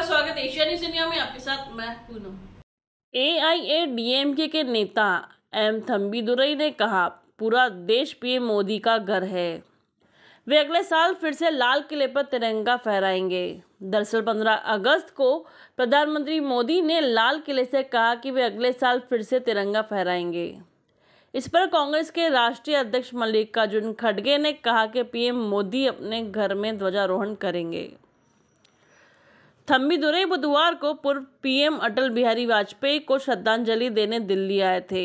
आपका स्वागत Asia news India में आपके साथ मैं Poonam A A I D M K के नेता एम थम्बी दुरई ने कहा पूरा देश पीएम मोदी का घर है वे अगले साल फिर से लाल किले पर तिरंगा फहराएंगे दरअसल 15 अगस्त को प्रधानमंत्री मोदी ने लाल किले से कहा कि वे अगले साल फिर से तिरंगा फहराएंगे इस पर कांग्रेस के राष्ट्रीय अध्यक्ष मल्लिकार्जुन खड़गे ने कहा कि पीएम मोदी अपने घर में ध्वजारोहण करेंगे थम्बीदुरई बुधवार को पूर्व पीएम अटल बिहारी वाजपेयी को श्रद्धांजलि देने दिल्ली आए थे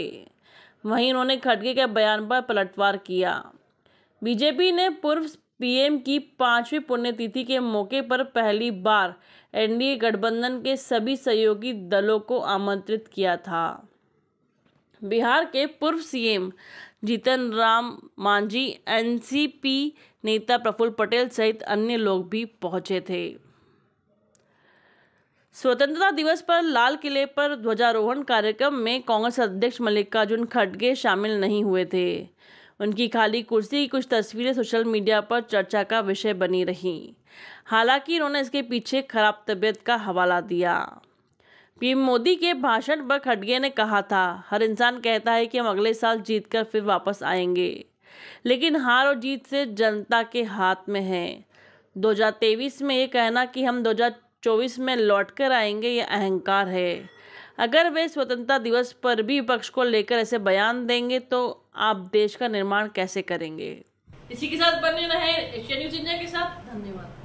वहीं उन्होंने खड़गे के बयान पर पलटवार किया बीजेपी ने पूर्व पीएम की पांचवी पुण्यतिथि के मौके पर पहली बार एनडीए गठबंधन के सभी सहयोगी दलों को आमंत्रित किया था बिहार के पूर्व सीएम जीतन राम मांझी एनसीपी नेता प्रफुल्ल पटेल सहित अन्य लोग भी पहुंचे थे स्वतंत्रता दिवस पर लाल किले पर ध्वजारोहण कार्यक्रम में कांग्रेस अध्यक्ष मल्लिकार्जुन खड़गे शामिल नहीं हुए थे उनकी खाली कुर्सी की कुछ तस्वीरें सोशल मीडिया पर चर्चा का विषय बनी रहीं हालांकि उन्होंने इसके पीछे खराब तबीयत का हवाला दिया पीएम मोदी के भाषण पर खड़गे ने कहा था हर इंसान कहता है कि हम अगले साल जीत कर फिर वापस आएंगे लेकिन हार और जीत से जनता के हाथ में है दो में ये कहना कि हम 2000 चौबीस में लौट कर आएंगे ये अहंकार है अगर वे स्वतंत्रता दिवस पर भी विपक्ष को लेकर ऐसे बयान देंगे तो आप देश का निर्माण कैसे करेंगे इसी के साथ बने रहे एशिया न्यूज इंडिया के साथ धन्यवाद